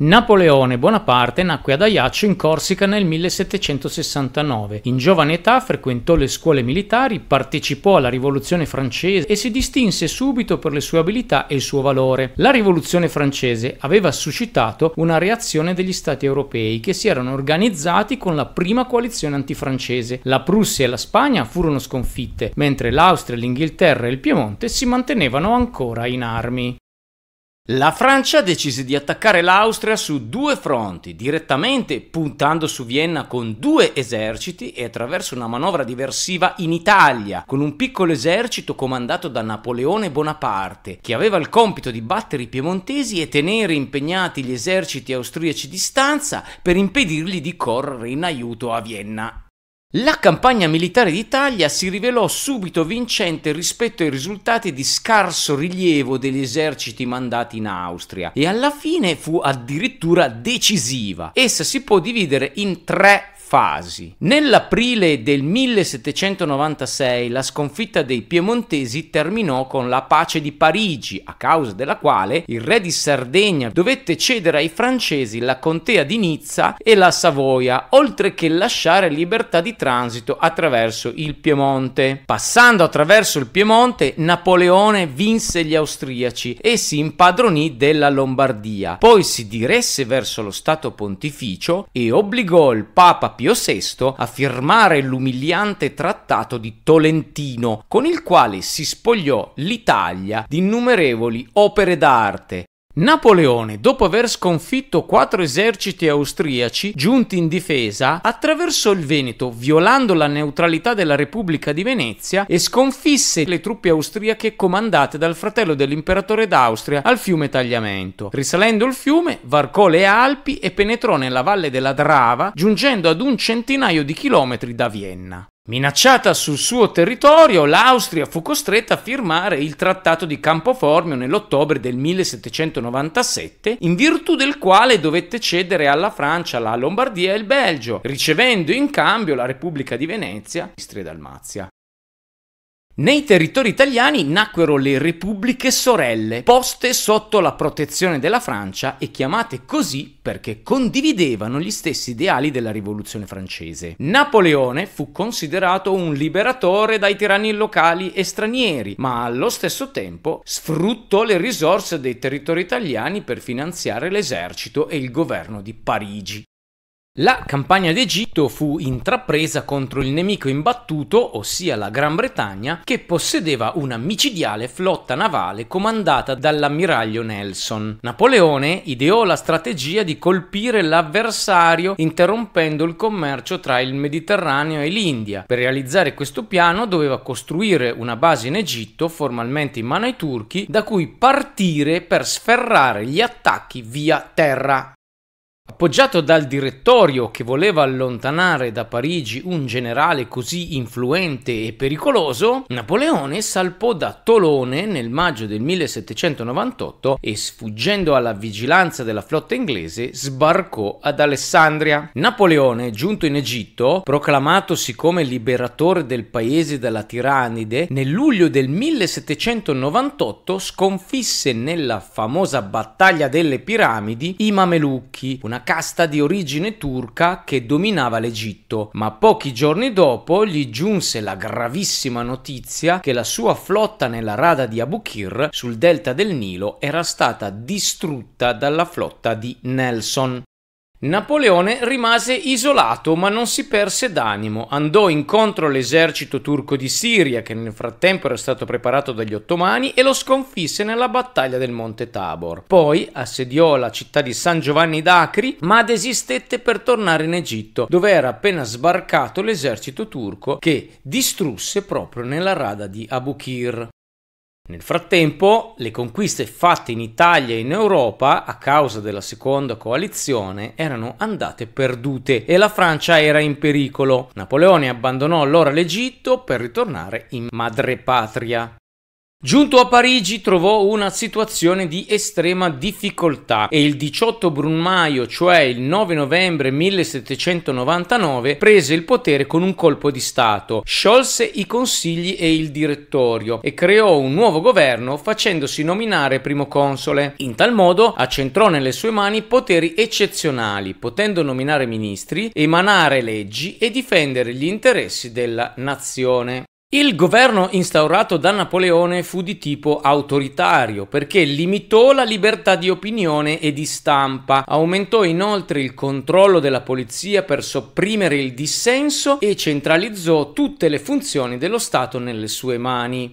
Napoleone Bonaparte nacque ad Ajaccio in Corsica nel 1769. In giovane età frequentò le scuole militari, partecipò alla rivoluzione francese e si distinse subito per le sue abilità e il suo valore. La rivoluzione francese aveva suscitato una reazione degli stati europei che si erano organizzati con la prima coalizione antifrancese. La Prussia e la Spagna furono sconfitte, mentre l'Austria, l'Inghilterra e il Piemonte si mantenevano ancora in armi. La Francia decise di attaccare l'Austria su due fronti, direttamente puntando su Vienna con due eserciti e attraverso una manovra diversiva in Italia, con un piccolo esercito comandato da Napoleone Bonaparte, che aveva il compito di battere i piemontesi e tenere impegnati gli eserciti austriaci di stanza per impedirgli di correre in aiuto a Vienna la campagna militare d'Italia si rivelò subito vincente rispetto ai risultati di scarso rilievo degli eserciti mandati in Austria e alla fine fu addirittura decisiva. Essa si può dividere in tre fasi. Nell'aprile del 1796 la sconfitta dei piemontesi terminò con la pace di Parigi, a causa della quale il re di Sardegna dovette cedere ai francesi la contea di Nizza e la Savoia, oltre che lasciare libertà di transito attraverso il Piemonte. Passando attraverso il Piemonte, Napoleone vinse gli austriaci e si impadronì della Lombardia. Poi si diresse verso lo Stato Pontificio e obbligò il Papa Pio VI a firmare l'umiliante trattato di Tolentino, con il quale si spogliò l'Italia di innumerevoli opere d'arte, Napoleone, dopo aver sconfitto quattro eserciti austriaci giunti in difesa, attraversò il Veneto, violando la neutralità della Repubblica di Venezia e sconfisse le truppe austriache comandate dal fratello dell'imperatore d'Austria al fiume Tagliamento. Risalendo il fiume, varcò le Alpi e penetrò nella valle della Drava, giungendo ad un centinaio di chilometri da Vienna. Minacciata sul suo territorio, l'Austria fu costretta a firmare il Trattato di Campo Formio nell'ottobre del 1797, in virtù del quale dovette cedere alla Francia la Lombardia e il Belgio, ricevendo in cambio la Repubblica di Venezia, Istria e Dalmazia. Nei territori italiani nacquero le repubbliche sorelle, poste sotto la protezione della Francia e chiamate così perché condividevano gli stessi ideali della rivoluzione francese. Napoleone fu considerato un liberatore dai tiranni locali e stranieri, ma allo stesso tempo sfruttò le risorse dei territori italiani per finanziare l'esercito e il governo di Parigi. La campagna d'Egitto fu intrapresa contro il nemico imbattuto, ossia la Gran Bretagna, che possedeva una micidiale flotta navale comandata dall'ammiraglio Nelson. Napoleone ideò la strategia di colpire l'avversario interrompendo il commercio tra il Mediterraneo e l'India. Per realizzare questo piano doveva costruire una base in Egitto, formalmente in mano ai turchi, da cui partire per sferrare gli attacchi via terra. Appoggiato dal direttorio che voleva allontanare da Parigi un generale così influente e pericoloso, Napoleone salpò da Tolone nel maggio del 1798 e sfuggendo alla vigilanza della flotta inglese sbarcò ad Alessandria. Napoleone, giunto in Egitto, proclamatosi come liberatore del paese dalla tiranide, nel luglio del 1798 sconfisse nella famosa battaglia delle piramidi i Mamelucchi, una una casta di origine turca che dominava l'Egitto, ma pochi giorni dopo gli giunse la gravissima notizia che la sua flotta nella rada di Abukir sul delta del Nilo era stata distrutta dalla flotta di Nelson. Napoleone rimase isolato ma non si perse d'animo, andò incontro all'esercito turco di Siria che nel frattempo era stato preparato dagli ottomani e lo sconfisse nella battaglia del Monte Tabor. Poi assediò la città di San Giovanni d'Acri ma desistette per tornare in Egitto dove era appena sbarcato l'esercito turco che distrusse proprio nella rada di Abukir. Nel frattempo, le conquiste fatte in Italia e in Europa a causa della seconda coalizione erano andate perdute e la Francia era in pericolo. Napoleone abbandonò allora l'Egitto per ritornare in madrepatria. Giunto a Parigi trovò una situazione di estrema difficoltà e il 18 Brunmaio, cioè il 9 novembre 1799, prese il potere con un colpo di Stato, sciolse i consigli e il direttorio e creò un nuovo governo facendosi nominare primo console. In tal modo accentrò nelle sue mani poteri eccezionali, potendo nominare ministri, emanare leggi e difendere gli interessi della nazione. Il governo instaurato da Napoleone fu di tipo autoritario perché limitò la libertà di opinione e di stampa, aumentò inoltre il controllo della polizia per sopprimere il dissenso e centralizzò tutte le funzioni dello Stato nelle sue mani.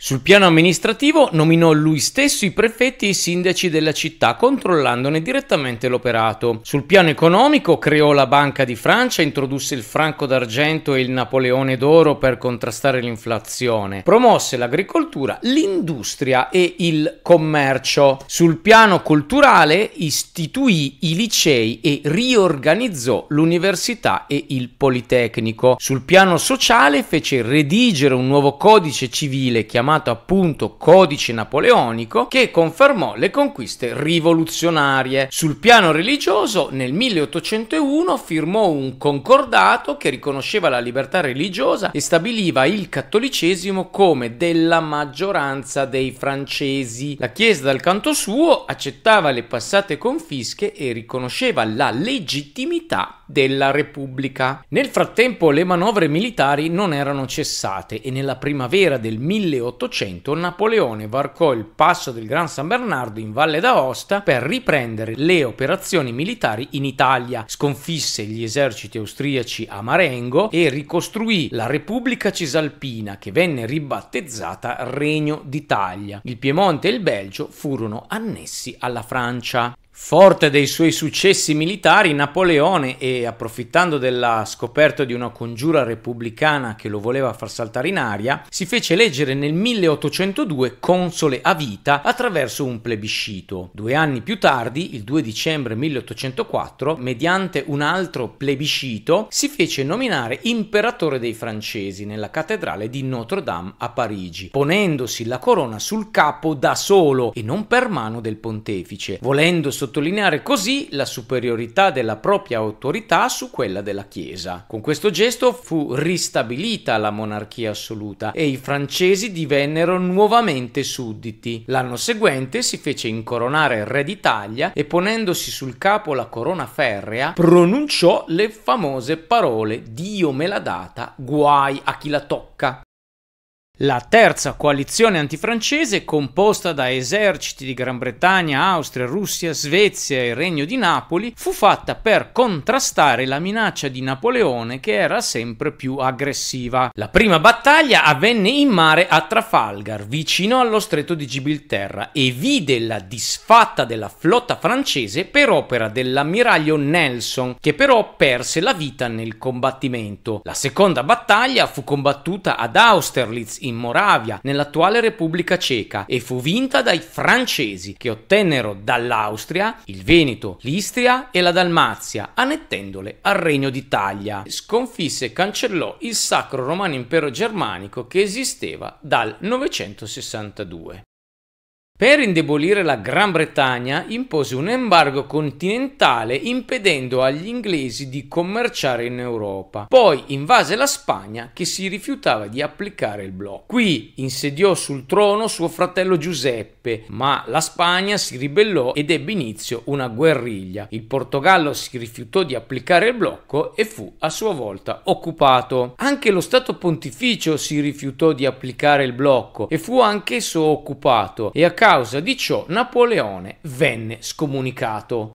Sul piano amministrativo nominò lui stesso i prefetti e i sindaci della città, controllandone direttamente l'operato. Sul piano economico creò la Banca di Francia, introdusse il franco d'argento e il Napoleone d'oro per contrastare l'inflazione, promosse l'agricoltura, l'industria e il commercio. Sul piano culturale istituì i licei e riorganizzò l'università e il Politecnico. Sul piano sociale fece redigere un nuovo codice civile chiamato chiamato appunto Codice Napoleonico, che confermò le conquiste rivoluzionarie. Sul piano religioso, nel 1801 firmò un concordato che riconosceva la libertà religiosa e stabiliva il cattolicesimo come della maggioranza dei francesi. La Chiesa dal canto suo accettava le passate confische e riconosceva la legittimità della Repubblica. Nel frattempo le manovre militari non erano cessate e nella primavera del 1801 dell'Ottocento Napoleone varcò il passo del Gran San Bernardo in Valle d'Aosta per riprendere le operazioni militari in Italia, sconfisse gli eserciti austriaci a Marengo e ricostruì la Repubblica Cisalpina che venne ribattezzata Regno d'Italia. Il Piemonte e il Belgio furono annessi alla Francia. Forte dei suoi successi militari, Napoleone, e approfittando della scoperta di una congiura repubblicana che lo voleva far saltare in aria, si fece eleggere nel 1802 console a vita attraverso un plebiscito. Due anni più tardi, il 2 dicembre 1804, mediante un altro plebiscito, si fece nominare imperatore dei francesi nella cattedrale di Notre Dame a Parigi, ponendosi la corona sul capo da solo e non per mano del pontefice, volendo sottolineare sottolineare così la superiorità della propria autorità su quella della Chiesa. Con questo gesto fu ristabilita la monarchia assoluta e i francesi divennero nuovamente sudditi. L'anno seguente si fece incoronare re d'Italia e ponendosi sul capo la corona ferrea pronunciò le famose parole Dio me l'ha data, guai a chi la tocca. La terza coalizione antifrancese, composta da eserciti di Gran Bretagna, Austria, Russia, Svezia e Regno di Napoli, fu fatta per contrastare la minaccia di Napoleone che era sempre più aggressiva. La prima battaglia avvenne in mare a Trafalgar, vicino allo stretto di Gibilterra, e vide la disfatta della flotta francese per opera dell'ammiraglio Nelson, che però perse la vita nel combattimento. La seconda battaglia fu combattuta ad Austerlitz in Moravia, nell'attuale Repubblica Ceca, e fu vinta dai francesi, che ottennero dall'Austria il Veneto, l'Istria e la Dalmazia, annettendole al Regno d'Italia. Sconfisse e cancellò il Sacro Romano Impero Germanico che esisteva dal 962. Per indebolire la Gran Bretagna impose un embargo continentale impedendo agli inglesi di commerciare in Europa. Poi invase la Spagna che si rifiutava di applicare il blocco. Qui insediò sul trono suo fratello Giuseppe, ma la Spagna si ribellò ed ebbe inizio una guerriglia. Il Portogallo si rifiutò di applicare il blocco e fu a sua volta occupato. Anche lo Stato Pontificio si rifiutò di applicare il blocco e fu anch'esso occupato e a causa causa di ciò Napoleone venne scomunicato.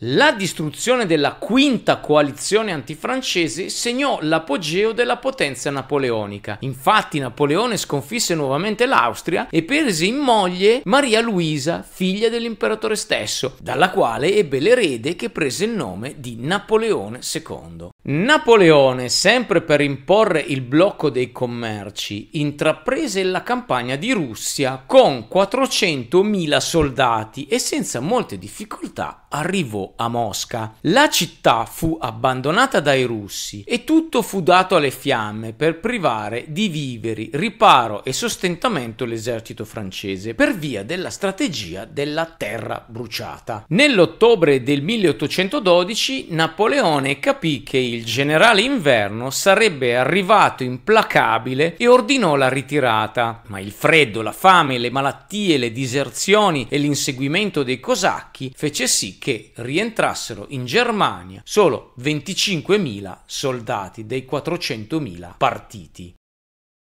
La distruzione della quinta coalizione antifrancese segnò l'apogeo della potenza napoleonica. Infatti Napoleone sconfisse nuovamente l'Austria e prese in moglie Maria Luisa, figlia dell'imperatore stesso, dalla quale ebbe l'erede che prese il nome di Napoleone II. Napoleone, sempre per imporre il blocco dei commerci, intraprese la campagna di Russia con 400.000 soldati e senza molte difficoltà arrivò a Mosca. La città fu abbandonata dai russi e tutto fu dato alle fiamme per privare di viveri, riparo e sostentamento l'esercito francese per via della strategia della terra bruciata. Nell'ottobre del 1812 Napoleone capì che il il generale Inverno sarebbe arrivato implacabile e ordinò la ritirata, ma il freddo, la fame, le malattie, le diserzioni e l'inseguimento dei cosacchi fece sì che rientrassero in Germania solo 25.000 soldati dei 400.000 partiti.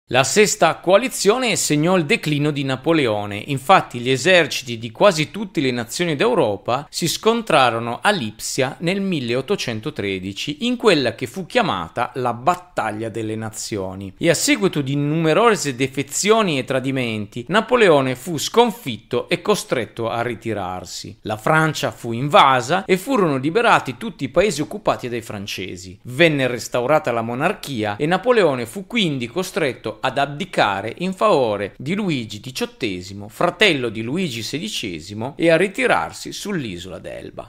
La sesta coalizione segnò il declino di Napoleone, infatti gli eserciti di quasi tutte le nazioni d'Europa si scontrarono a Lipsia nel 1813 in quella che fu chiamata la Battaglia delle Nazioni e a seguito di numerose defezioni e tradimenti Napoleone fu sconfitto e costretto a ritirarsi. La Francia fu invasa e furono liberati tutti i paesi occupati dai francesi. Venne restaurata la monarchia e Napoleone fu quindi costretto ad abdicare in favore di Luigi XVIII, fratello di Luigi XVI, e a ritirarsi sull'isola d'Elba.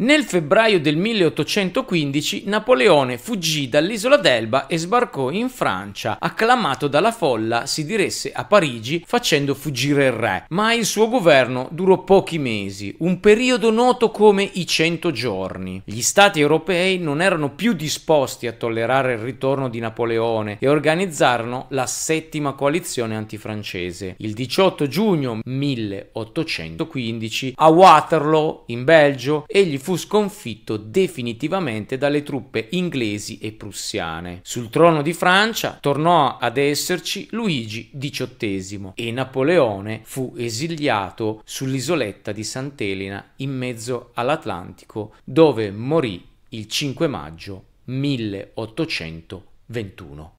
Nel febbraio del 1815 Napoleone fuggì dall'isola d'Elba e sbarcò in Francia. Acclamato dalla folla, si diresse a Parigi facendo fuggire il re, ma il suo governo durò pochi mesi, un periodo noto come i cento giorni. Gli stati europei non erano più disposti a tollerare il ritorno di Napoleone e organizzarono la settima coalizione antifrancese. Il 18 giugno 1815 a Waterloo, in Belgio, egli fu fu sconfitto definitivamente dalle truppe inglesi e prussiane. Sul trono di Francia tornò ad esserci Luigi XVIII e Napoleone fu esiliato sull'isoletta di Sant'Elena in mezzo all'Atlantico dove morì il 5 maggio 1821.